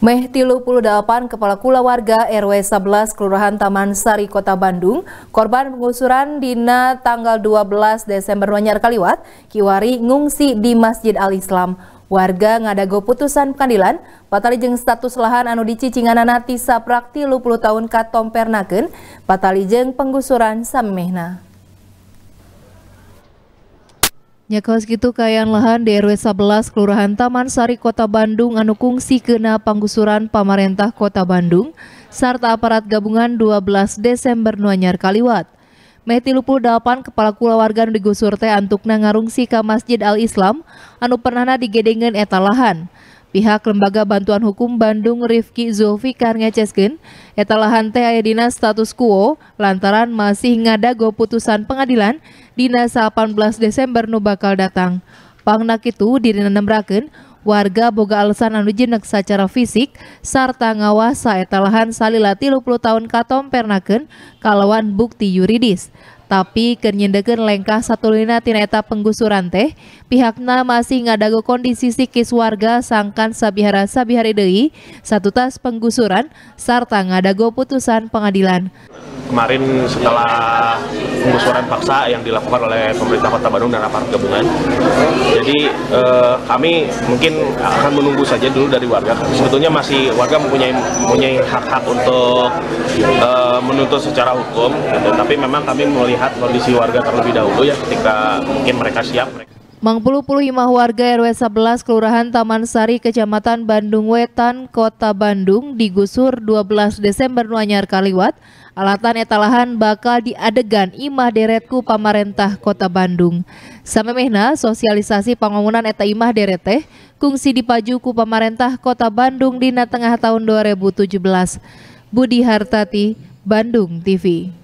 Meh 38 kepala kula warga RW 11 Kelurahan Taman Sari Kota Bandung, korban pengusuran dina tanggal 12 Desember Wanyar Kaliwat, Kiwari ngungsi di Masjid Al-Islam. Warga ngadago putusan pengadilan, patali jeng status lahan anu dicinganana tisa prakti puluh tahun pernaken, patali jeng penggusuran samehna. Nyakos gitu kayaan lahan di RW 11 Kelurahan Taman Sari Kota Bandung anu kungsi kena panggusuran pamarentah Kota Bandung serta aparat gabungan 12 Desember nuanyar kaliwat. Meh tilupu delapan kepala kula warga digusur teh antukna ngarungsi ka Masjid Al Islam anu pernahna digedengen eta lahan. Pihak Lembaga Bantuan Hukum Bandung Rifki Zulfikar ngeceskeun etalahan lahan teh ayah dina status quo lantaran masih ngadago putusan pengadilan dina 18 Desember nu bakal datang. itu itu dirina nembrakeun warga boga alasan anu jenek secara fisik sarta ngawasa etalahan lahan salila tahun katom pernaken kalawan bukti yuridis. Tapi kenyendekan lengkah satulina tina eta penggusuran teh, pihakna masih ngadago kondisi psikis warga sangkan sabihara sabihari dei, satu tas penggusuran, serta ngadago putusan pengadilan kemarin setelah pengusuran paksa yang dilakukan oleh pemerintah Kota Bandung dan aparat gabungan. Jadi eh, kami mungkin akan menunggu saja dulu dari warga. Sebetulnya masih warga mempunyai mempunyai hak-hak untuk eh, menuntut secara hukum, gitu. tapi memang kami melihat kondisi warga terlebih dahulu ya ketika mungkin mereka siap. Mereka Mangpulu puluh warga RW 11 Kelurahan Taman Sari, Kecamatan Bandung Wetan, Kota Bandung digusur 12 Desember Nuanyar Kaliwat. Alatan etalahan bakal diadegan imah deretku pamarentah Kota Bandung. Samemehna sosialisasi pembangunan eta imah dereteh kungsi dipajuku pemerintah pamarentah Kota Bandung dina tengah tahun 2017. Budi Hartati, Bandung TV.